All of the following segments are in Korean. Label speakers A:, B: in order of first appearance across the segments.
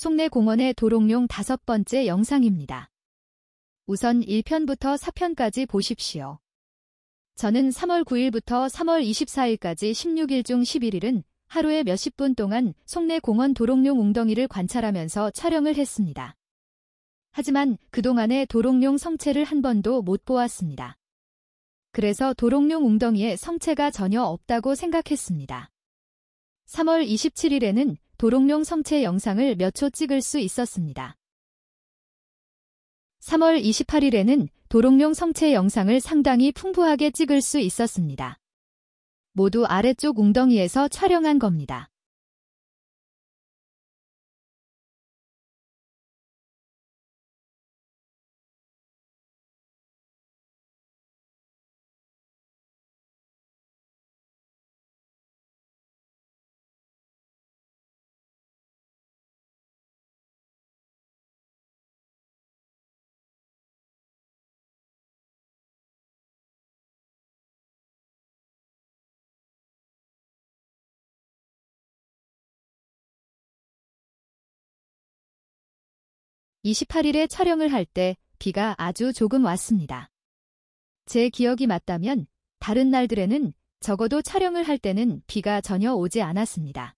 A: 송내 공원의 도롱뇽 다섯 번째 영상입니다. 우선 1편부터 4편까지 보십시오. 저는 3월 9일부터 3월 24일까지 16일 중 11일은 하루에 몇십 분 동안 송내 공원 도롱뇽 웅덩이를 관찰하면서 촬영을 했습니다. 하지만 그동안의 도롱뇽 성체를 한 번도 못 보았습니다. 그래서 도롱뇽 웅덩이에 성체가 전혀 없다고 생각했습니다. 3월 27일에는 도롱뇽 성체 영상을 몇 초 찍을 수 있었습니다. 3월 28일에는 도롱뇽 성체 영상을 상당히 풍부하게 찍을 수 있었습니다.
B: 모두 아래쪽 웅덩이에서 촬영한 겁니다. 28일에 촬영을 할 때 비가 아주
A: 조금 왔습니다. 제 기억이 맞다면 다른 날들에는 적어도 촬영을 할 때는 비가 전혀 오지 않았습니다.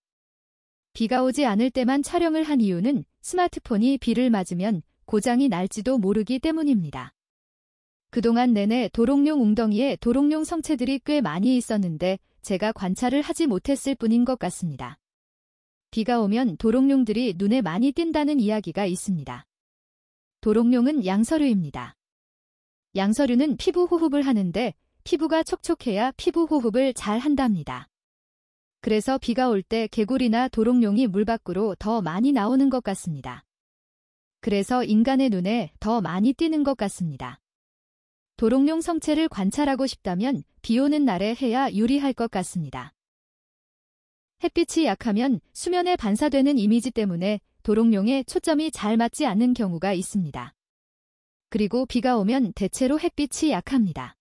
A: 비가 오지 않을 때만 촬영을 한 이유는 스마트폰이 비를 맞으면 고장이 날지도 모르기 때문입니다. 그동안 내내 도롱뇽 웅덩이에 도롱뇽 성체들이 꽤 많이 있었는데 제가 관찰을 하지 못했을 뿐인 것 같습니다. 비가 오면 도롱뇽들이 눈에 많이 띈다는 이야기가 있습니다. 도롱뇽은 양서류입니다. 양서류는 피부 호흡을 하는데 피부가 촉촉해야 피부 호흡을 잘 한답니다. 그래서 비가 올 때 개구리나 도롱뇽이 물 밖으로 더 많이 나오는 것 같습니다. 그래서 인간의 눈에 더 많이 띄는 것 같습니다. 도롱뇽 성체를 관찰하고 싶다면 비 오는 날에 해야 유리할 것 같습니다. 햇빛이 약하면 수면에 반사되는 이미지 때문에 도롱뇽에 초점이 잘 맞지 않는 경우가 있습니다. 그리고 비가 오면 대체로 햇빛이 약합니다.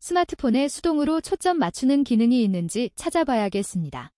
A: 스마트폰에 수동으로 초점 맞추는
B: 기능이 있는지 찾아봐야겠습니다.